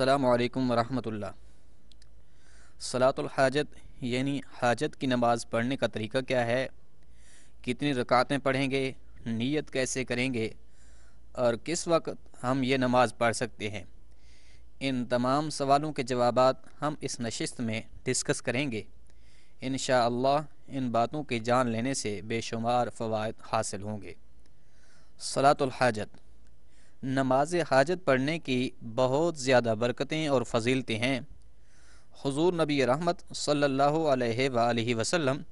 अल्लाम वरहमतुल्ला सलातुलहाजत यानी हाजत की नमाज़ पढ़ने का तरीका क्या है कितनी रकातें पढ़ेंगे नीयत कैसे करेंगे और किस वक्त हम ये नमाज़ पढ़ सकते हैं इन तमाम सवालों के जवाब हम इस नशस्त में डिस्कस करेंगे इन इन बातों की जान लेने से बेशुमार फ़वाद हासिल होंगे सलातुलहाजत नमाज हाजत पढ़ने की बहुत ज़्यादा बरकतें और फजीलतें हैं हजूर नबी रहमत सल्लल्लाहु अलैहि वसल्लम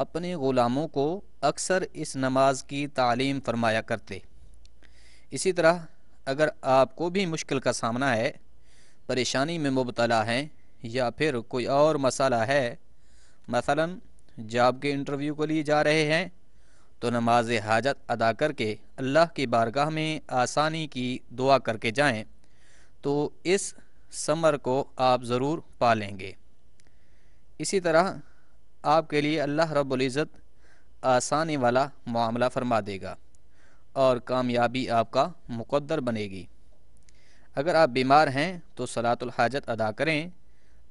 अपने ग़ुलामों को अक्सर इस नमाज की तालीम फरमाया करते इसी तरह अगर आपको भी मुश्किल का सामना है परेशानी में मुबतला हैं या फिर कोई और मसाला है मसला जॉब के इंटरव्यू के लिए जा रहे हैं तो नमाज हाजत अदा करके अल्लाह की बारगाह में आसानी की दुआ करके जाएं तो इस समर को आप ज़रूर पालेंगे इसी तरह आपके लिए अल्लाह रब्ज़त आसानी वाला मामला फरमा देगा और कामयाबी आपका मुकद्दर बनेगी अगर आप बीमार हैं तो सलातुल हाजत अदा करें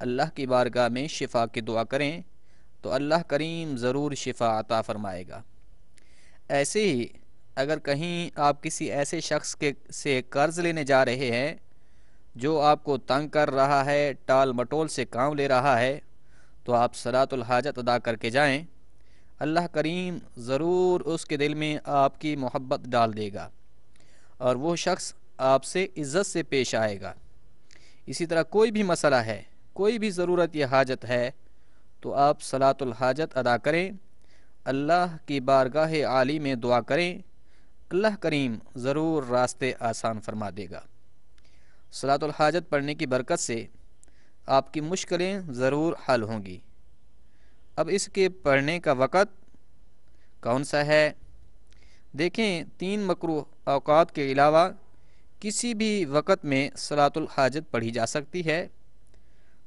अल्लाह की बारगाह में शिफा की दुआ करें तो अल्लाह करीम ज़रूर शिफा अता फ़रमाएगा ऐसे ही अगर कहीं आप किसी ऐसे शख्स के से कर्ज़ लेने जा रहे हैं जो आपको तंग कर रहा है टाल मटोल से काम ले रहा है तो आप सलातुल हाजत अदा करके जाएं अल्लाह करीम ज़रूर उसके दिल में आपकी मोहब्बत डाल देगा और वह शख्स आपसे इज़्ज़त से पेश आएगा इसी तरह कोई भी मसला है कोई भी ज़रूरत या हाजत है तो आप सलातुल हाजत अदा करें अल्लाह की बारगाह आली में दुआ करें अल्लाह करीम ज़रूर रास्ते आसान फरमा देगा सलातुल हाजत पढ़ने की बरकत से आपकी मुश्किलें ज़रूर हल होंगी अब इसके पढ़ने का वक़्त कौन सा है देखें तीन मकरू अवकात के अलावा किसी भी वक़्त में सलातुल हाजत पढ़ी जा सकती है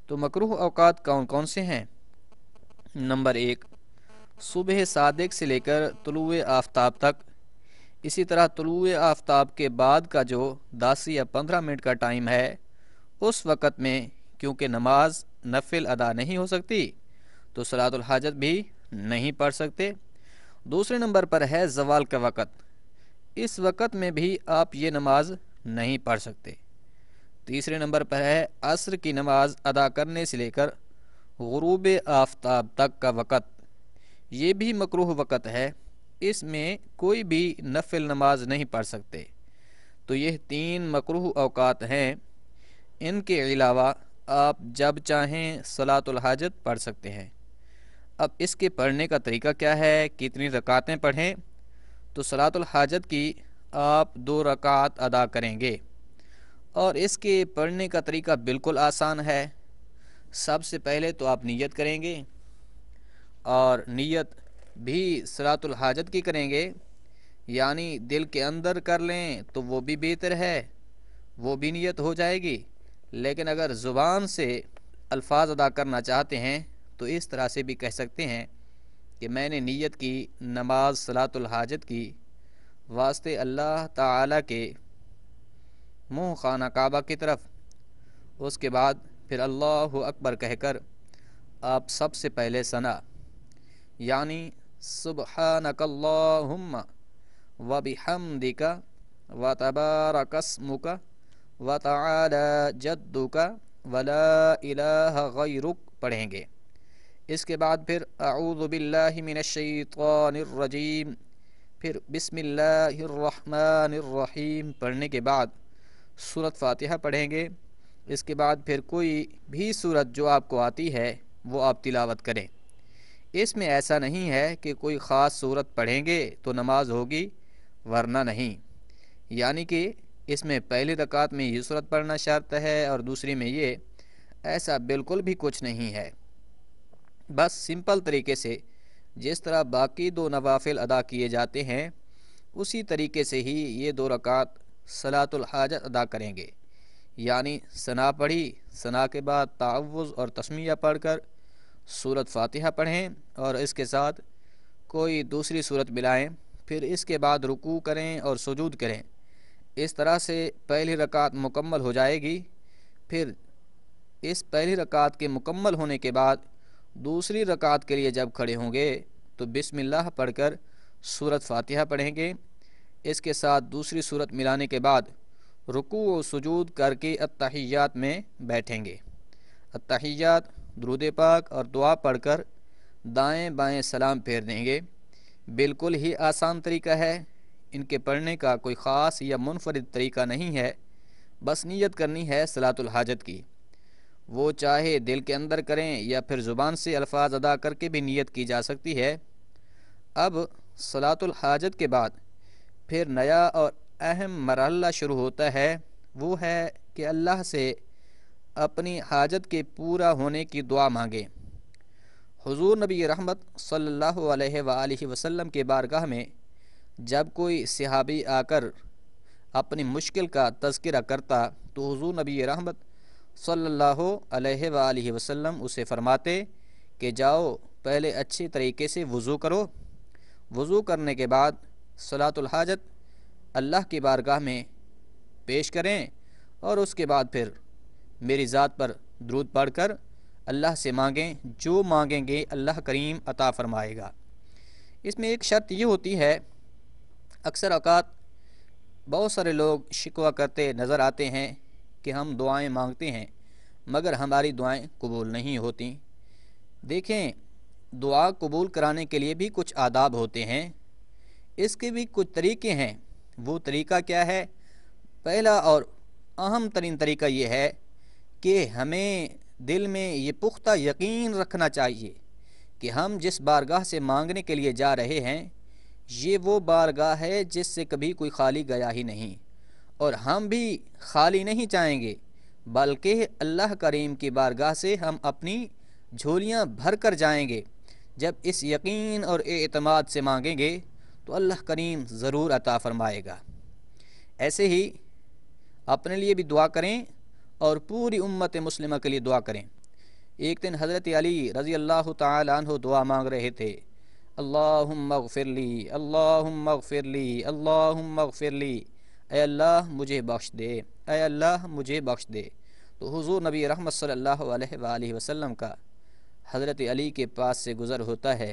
तो मकरू अवकात कौन कौन से हैं नंबर एक सुबह सादक से लेकर तलु आफ्ताब तक इसी तरह तलु आफ्ताब के बाद का जो दस या पंद्रह मिनट का टाइम है उस वक़्त में क्योंकि नमाज नफिल अदा नहीं हो सकती तो सलातुल हाजत भी नहीं पढ़ सकते दूसरे नंबर पर है जवाल का वक़्त इस वक़्त में भी आप ये नमाज नहीं पढ़ सकते तीसरे नंबर पर है असर की नमाज अदा करने से लेकर गरूब आफ्ताब तक का वक़्त ये भी मकरूह वक़्त है इसमें कोई भी नफिल नमाज नहीं पढ़ सकते तो यह तीन मकरूह अवकात हैं इनके अलावा आप जब चाहें सलातुल हाजत पढ़ सकते हैं अब इसके पढ़ने का तरीका क्या है कितनी रकातें पढ़ें तो सलातुल हाजत की आप दो रकात अदा करेंगे और इसके पढ़ने का तरीका बिल्कुल आसान है सबसे पहले तो आप नियत करेंगे और नीयत भी सलातुल हाजत की करेंगे यानी दिल के अंदर कर लें तो वो भी बेहतर है वो भी नीयत हो जाएगी लेकिन अगर ज़ुबान से अल्फाज अदा करना चाहते हैं तो इस तरह से भी कह सकते हैं कि मैंने नीयत की नमाज सलातुल हाजत की वास्ते अल्लाह ताला के मुँह खाना काबा की तरफ उसके बाद फिर अल्लाह अकबर कहकर आप सबसे पहले सना यानी सुबहानकल्लाहुम्मा व बिहमदिका व का व जद्दुका वला इलाह गैरुक पढ़ेंगे इसके बाद फिर आऊज़बिल्लिमिनशैतरजीम फिर बिसमीम पढ़ने के बाद सूरत फातिहा पढ़ेंगे इसके बाद फिर कोई भी सूरत जो आपको आती है वो आप तिलावत करें इसमें ऐसा नहीं है कि कोई ख़ास सूरत पढ़ेंगे तो नमाज होगी वरना नहीं यानी कि इसमें पहली रकात में ये सूरत पढ़ना शर्त है और दूसरी में ये ऐसा बिल्कुल भी कुछ नहीं है बस सिंपल तरीके से जिस तरह बाकी दो नवाफिल अदा किए जाते हैं उसी तरीके से ही ये दो रकात सलातुल हाजत अदा करेंगे यानी सना पढ़ी सना के बाद तावज़ और तस्मिया पढ़कर सूरत फातिहा पढ़ें और इसके साथ कोई दूसरी सूरत मिलाएं फिर इसके बाद रुकू करें और सजूद करें इस तरह से पहली रकात मुकम्मल हो जाएगी फिर इस पहली रकात के मुकम्मल होने के बाद दूसरी रकात के लिए जब खड़े होंगे तो बिसमिल्लाह पढ़कर सूरत फातिहा पढ़ेंगे इसके साथ दूसरी सूरत मिलाने के बाद रुकू व सजूद करके अतहियात में बैठेंगे अतहियात दरूद पाक और दुआ पढ़कर दाएं बाएं सलाम फेर देंगे बिल्कुल ही आसान तरीका है इनके पढ़ने का कोई ख़ास या मुनफरद तरीका नहीं है बस नीयत करनी है सलातुल हाजत की वो चाहे दिल के अंदर करें या फिर ज़ुबान से अल्फाज अदा करके भी नीयत की जा सकती है अब सलातुल हाजत के बाद फिर नया और अहम मरहला शुरू होता है वो है कि अल्लाह से अपनी हाजत के पूरा होने की दुआ मांगे हुजूर नबी रहमत सल्लल्लाहु अलैहि वसल्लम के बारगाह में जब कोई सिहाबी आकर अपनी मुश्किल का तस्करा करता तो हुजूर नबी रहमत सल्लल्लाहु अलैहि वसल्लम उसे फरमाते कि जाओ पहले अच्छे तरीके से वज़ू करो वज़ू करने के बाद सलातुल हाजत अल्लाह की बारगाह में पेश करें और उसके बाद फिर मेरी ज़ात पर द्रूद पढ़कर अल्लाह से मांगें जो मांगेंगे अल्लाह करीम अता फ़रमाएगा इसमें एक शर्त ये होती है अक्सर अवकात बहुत सारे लोग शिकवा करते नज़र आते हैं कि हम दुआएं मांगते हैं मगर हमारी दुआएं कबूल नहीं होती देखें दुआ कबूल कराने के लिए भी कुछ आदाब होते हैं इसके भी कुछ तरीके हैं वो तरीका क्या है पहला और अहम तरीन तरीका ये है कि हमें दिल में ये पुख्ता यकीन रखना चाहिए कि हम जिस बारगाह से मांगने के लिए जा रहे हैं ये वो बारगाह है जिससे कभी कोई खाली गया ही नहीं और हम भी खाली नहीं चाहेंगे बल्कि अल्लाह करीम की बारगाह से हम अपनी झोलियाँ भर कर जाएंगे जब इस यकीन और एतमाद से मांगेंगे तो अल्लाह करीम ज़रूर अता फ़रमाएगा ऐसे ही अपने लिए भी दुआ करें और पूरी उम्मत मुस्लिम के लिए दुआ करें एक दिन हज़रत अली रज़ी अल्लाह तु दुआ मांग रहे थे अल्लाह मगफ़िरली अल्लाह मगफ़िरली अल्लाह मगफ़िरली अल्लाह मुझे बख्श दे अल्लाह मुझे बख्श दे तो हुजूर नबी रहमत सल्लल्लाहु अलैहि वसल्लम का हज़रत अली के पास से गुज़र होता है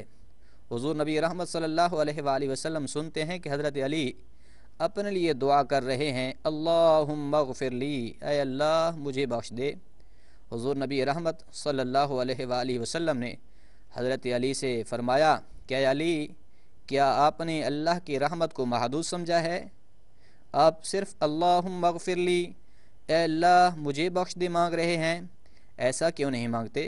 हुजूर नबी रहमत सल्लल्लाहु अलैहि वसल्लम सुनते हैं कि हज़रत अली अपने लिए दुआ कर रहे हैं अल्लाह मगफिरली अल्लाह मुझे बख्श दे हुजूर नबी रहमत सल्लल्लाहु अलैहि वसल्लम ने हज़रत अली से फरमाया क्या अली क्या आपने अल्लाह की रहमत को महदूद समझा है आप सिर्फ़ अल्लाह मगफिरली अल्लाह मुझे बख्श दे मांग रहे हैं ऐसा क्यों नहीं मांगते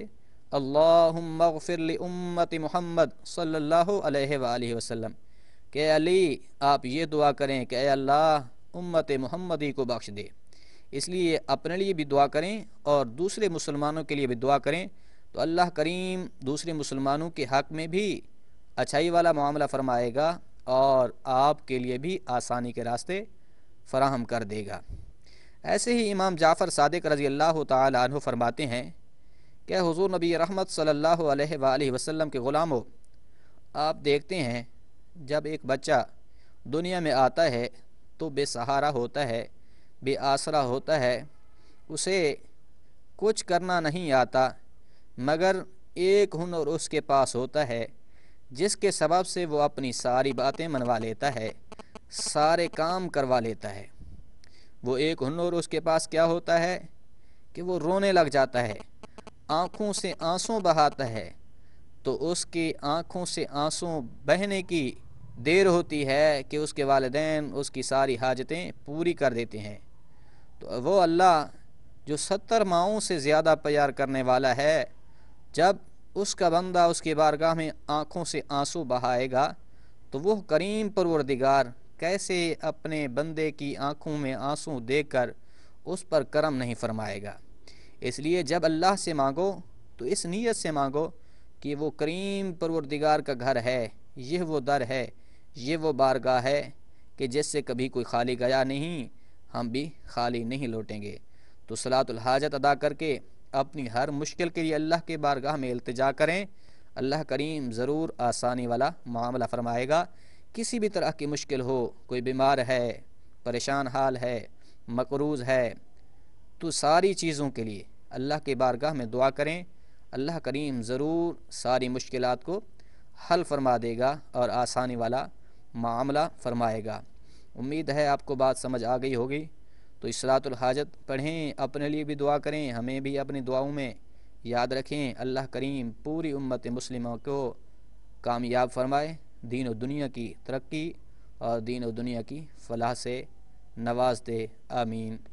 अल्लाह मगफिरली उम्मत मोहम्मद सल्लल्लाहु अलैहि वसल्लम कि अली आप ये दुआ करें कि अल्लाह उम्मत मोहम्मदी को बख्श दे इसलिए अपने लिए भी दुआ करें और दूसरे मुसलमानों के लिए भी दुआ करें तो अल्लाह करीम दूसरे मुसलमानों के हक़ में भी अच्छाई वाला मामला फरमाएगा और आपके लिए भी आसानी के रास्ते फ़राहम कर देगा ऐसे ही इमाम जाफ़र सदक रज़ी अल्लाह तु फरमाते हैं क्या हज़ू नबी रहमत सल्ला अलैहि के ग़ुलाम हो आप देखते हैं जब एक बच्चा दुनिया में आता है तो बेसहारा होता है बेआसरा होता है उसे कुछ करना नहीं आता मगर एक हुनर उसके पास होता है जिसके सबब से वो अपनी सारी बातें मनवा लेता है सारे काम करवा लेता है वो एक हुनर उसके पास क्या होता है कि वो रोने लग जाता है आँखों से आंसू बहाता है तो उसकी आँखों से आंसू बहने की देर होती है कि उसके वालदेन उसकी सारी हाजतें पूरी कर देते हैं तो वो अल्लाह जो सत्तर माओं से ज़्यादा प्यार करने वाला है जब उसका बंदा उसके बारगाह में आँखों से आंसू बहाएगा तो वह करीम परवरदिगार कैसे अपने बंदे की आँखों में आंसू देकर उस पर करम नहीं फरमाएगा इसलिए जब अल्लाह से मांगो तो इस नीयत से मांगो कि वो करीम परवरदिगार का घर है यह वो दर है ये वो बारगाह है कि जिससे कभी कोई खाली गया नहीं हम भी खाली नहीं लौटेंगे तो सलातुल हाजत अदा करके अपनी हर मुश्किल के लिए अल्लाह के बारगाह में अल्तजा करें अल्लाह करीम ज़रूर आसानी वाला मामला फरमाएगा किसी भी तरह की मुश्किल हो कोई बीमार है परेशान हाल है मकरूज़ है तो सारी चीज़ों के लिए अल्लाह के बारगाह में दुआ करें अल्लाह करीम ज़रूर सारी मुश्किल को हल फरमा देगा और आसानी वाला मामला फरमाएगा उम्मीद है आपको बात समझ आ गई होगी तो इसरातुल हाजत पढ़ें अपने लिए भी दुआ करें हमें भी अपनी दुआओं में याद रखें अल्लाह करीम पूरी उम्मत मुस्लिमों को कामयाब फरमाए दीन और दुनिया की तरक्की और दीन और दुनिया की फलाह से नवाज दे आमीन